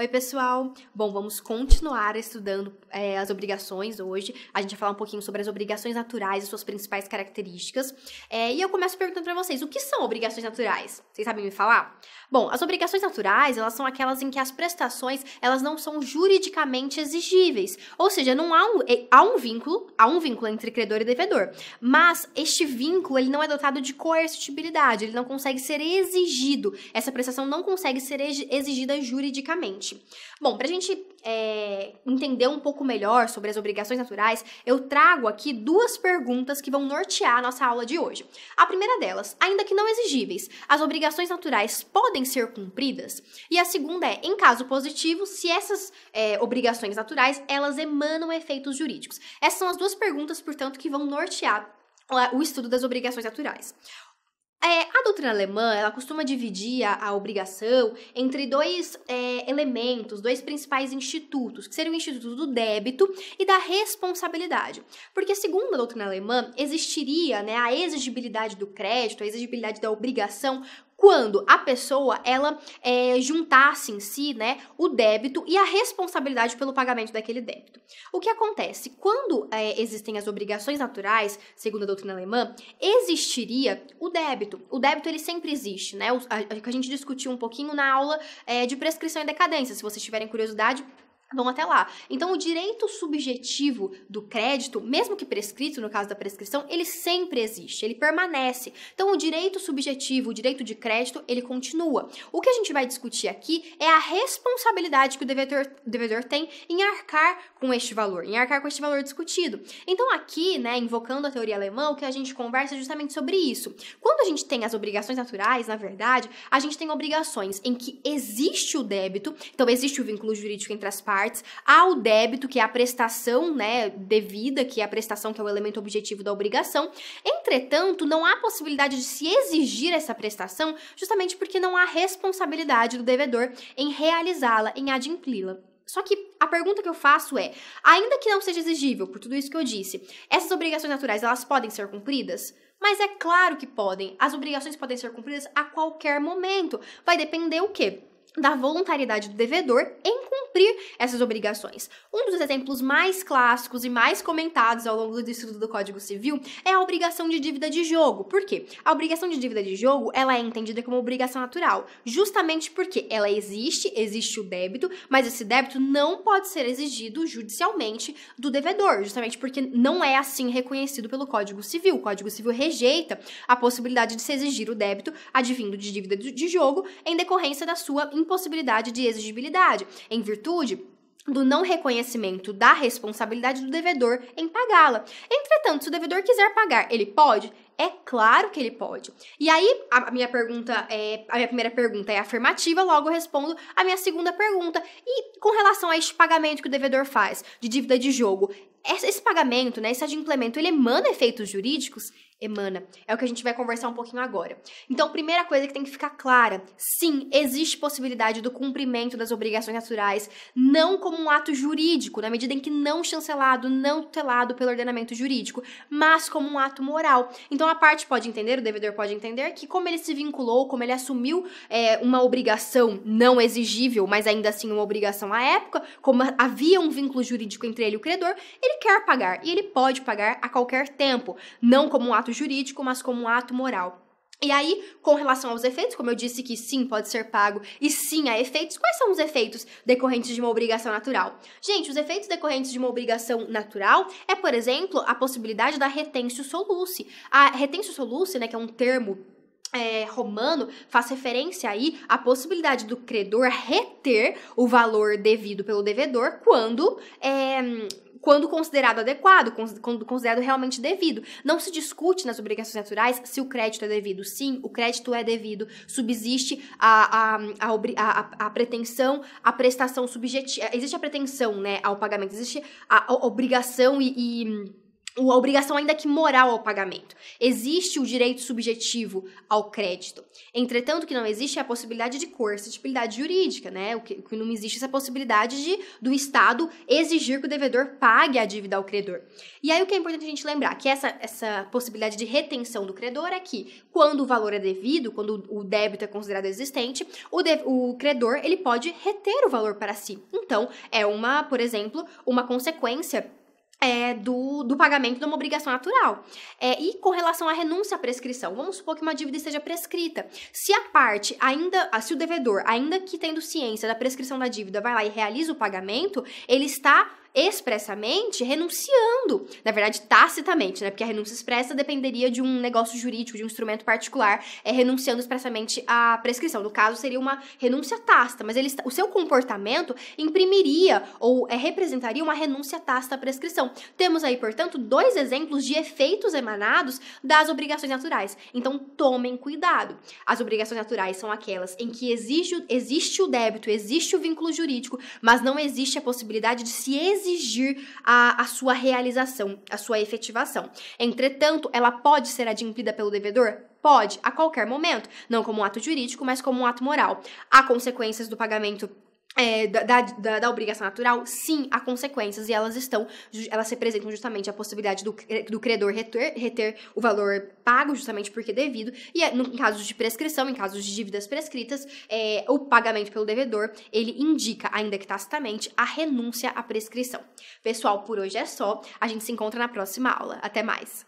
Oi, pessoal! Bom, vamos continuar estudando é, as obrigações hoje. A gente vai falar um pouquinho sobre as obrigações naturais e suas principais características. É, e eu começo perguntando para vocês, o que são obrigações naturais? Vocês sabem me falar? Bom, as obrigações naturais, elas são aquelas em que as prestações, elas não são juridicamente exigíveis. Ou seja, não há um, há um vínculo, há um vínculo entre credor e devedor. Mas este vínculo, ele não é dotado de coercitibilidade, ele não consegue ser exigido. Essa prestação não consegue ser exigida juridicamente. Bom, para a gente é, entender um pouco melhor sobre as obrigações naturais, eu trago aqui duas perguntas que vão nortear a nossa aula de hoje. A primeira delas, ainda que não exigíveis, as obrigações naturais podem ser cumpridas? E a segunda é, em caso positivo, se essas é, obrigações naturais elas emanam efeitos jurídicos. Essas são as duas perguntas, portanto, que vão nortear o estudo das obrigações naturais. É, a doutrina alemã, ela costuma dividir a, a obrigação entre dois é, elementos, dois principais institutos, que seriam o instituto do débito e da responsabilidade. Porque, segundo a doutrina alemã, existiria né, a exigibilidade do crédito, a exigibilidade da obrigação quando a pessoa ela é, juntasse em si né, o débito e a responsabilidade pelo pagamento daquele débito. O que acontece? Quando é, existem as obrigações naturais, segundo a doutrina alemã, existiria o débito. O débito ele sempre existe, né? O, a, a, gente discutiu um pouquinho na aula é, de prescrição e decadência. Se vocês tiverem curiosidade, vão até lá. Então, o direito subjetivo do crédito, mesmo que prescrito, no caso da prescrição, ele sempre existe, ele permanece. Então, o direito subjetivo, o direito de crédito, ele continua. O que a gente vai discutir aqui é a responsabilidade que o devedor, o devedor tem em arcar com este valor, em arcar com este valor discutido. Então, aqui, né, invocando a teoria alemã, o que a gente conversa é justamente sobre isso. Quando gente tem as obrigações naturais, na verdade, a gente tem obrigações em que existe o débito, então existe o vínculo jurídico entre as partes, há o débito, que é a prestação, né, devida, que é a prestação que é o elemento objetivo da obrigação. Entretanto, não há possibilidade de se exigir essa prestação, justamente porque não há responsabilidade do devedor em realizá-la, em adimpli-la. Só que a pergunta que eu faço é: ainda que não seja exigível por tudo isso que eu disse, essas obrigações naturais elas podem ser cumpridas? Mas é claro que podem. As obrigações podem ser cumpridas a qualquer momento. Vai depender o quê? da voluntariedade do devedor em cumprir essas obrigações. Um dos exemplos mais clássicos e mais comentados ao longo do estudo do Código Civil é a obrigação de dívida de jogo. Por quê? A obrigação de dívida de jogo, ela é entendida como obrigação natural, justamente porque ela existe, existe o débito, mas esse débito não pode ser exigido judicialmente do devedor, justamente porque não é assim reconhecido pelo Código Civil. O Código Civil rejeita a possibilidade de se exigir o débito advindo de dívida de jogo em decorrência da sua impossibilidade de exigibilidade, em virtude do não reconhecimento da responsabilidade do devedor em pagá-la. Entretanto, se o devedor quiser pagar, ele pode? É claro que ele pode. E aí, a minha pergunta é. A minha primeira pergunta é afirmativa, logo eu respondo a minha segunda pergunta. E com relação a este pagamento que o devedor faz de dívida de jogo, esse pagamento, né, esse adimplemento, ele emana efeitos jurídicos? emana. É o que a gente vai conversar um pouquinho agora. Então, primeira coisa que tem que ficar clara: sim, existe possibilidade do cumprimento das obrigações naturais, não como um ato jurídico, na medida em que não chancelado, não tutelado pelo ordenamento jurídico, mas como um ato moral. Então, a parte pode entender, o devedor pode entender, que como ele se vinculou, como ele assumiu é, uma obrigação não exigível, mas ainda assim uma obrigação à época, como havia um vínculo jurídico entre ele e o credor, ele quer pagar e ele pode pagar a qualquer tempo, não como um ato ato jurídico, mas como um ato moral. E aí, com relação aos efeitos, como eu disse que sim, pode ser pago e sim há efeitos, quais são os efeitos decorrentes de uma obrigação natural? Gente, os efeitos decorrentes de uma obrigação natural é, por exemplo, a possibilidade da retêncio soluce. A retêncio soluce, né, que é um termo é, romano faz referência aí à possibilidade do credor reter o valor devido pelo devedor quando é, quando considerado adequado, quando considerado realmente devido. Não se discute nas obrigações naturais se o crédito é devido. Sim, o crédito é devido. Subsiste a, a, a, a pretensão, a prestação subjetiva. Existe a pretensão né, ao pagamento, existe a, obrigação e, e a obrigação ainda que moral ao pagamento. Existe o direito subjetivo ao crédito. Entretanto, o que não existe é a possibilidade de coercitibilidade jurídica, né? O que, o que não existe é essa possibilidade de, do Estado exigir que o devedor pague a dívida ao credor. E aí o que é importante a gente lembrar, que essa, essa possibilidade de retenção do credor é que, quando o valor é devido, quando o débito é considerado existente, o, de, o credor ele pode reter o valor para si. Então, é uma, por exemplo, uma consequência é, do, do pagamento de uma obrigação natural. É, e com relação à renúncia à prescrição, vamos supor que uma dívida esteja prescrita. Se a parte ainda, se o devedor, ainda que tendo ciência da prescrição da dívida, vai lá e realiza o pagamento, ele está expressamente renunciando, na verdade tacitamente, né? Porque a renúncia expressa dependeria de um negócio jurídico, de um instrumento particular, é renunciando expressamente à prescrição. No caso seria uma renúncia tácita, mas ele, o seu comportamento imprimiria ou é, representaria uma renúncia tácita à prescrição. Temos aí, portanto, dois exemplos de efeitos emanados das obrigações naturais. Então tomem cuidado. As obrigações naturais são aquelas em que exige, existe o débito, existe o vínculo jurídico, mas não existe a possibilidade de se exigir a, a sua realização, a sua efetivação. Entretanto, ela pode ser adimplida pelo devedor? Pode, a qualquer momento, não como um ato jurídico, mas como um ato moral. Há consequências do pagamento é, da, da, da, obrigação natural, sim, há consequências e elas estão, elas representam justamente a possibilidade do, do credor reter, reter o valor pago justamente porque é devido, e é, no, em casos de prescrição, em casos de dívidas prescritas, é, o pagamento pelo devedor, ele indica, ainda que tacitamente, a renúncia à prescrição. Pessoal, por hoje é só, a gente se encontra na próxima aula. Até mais!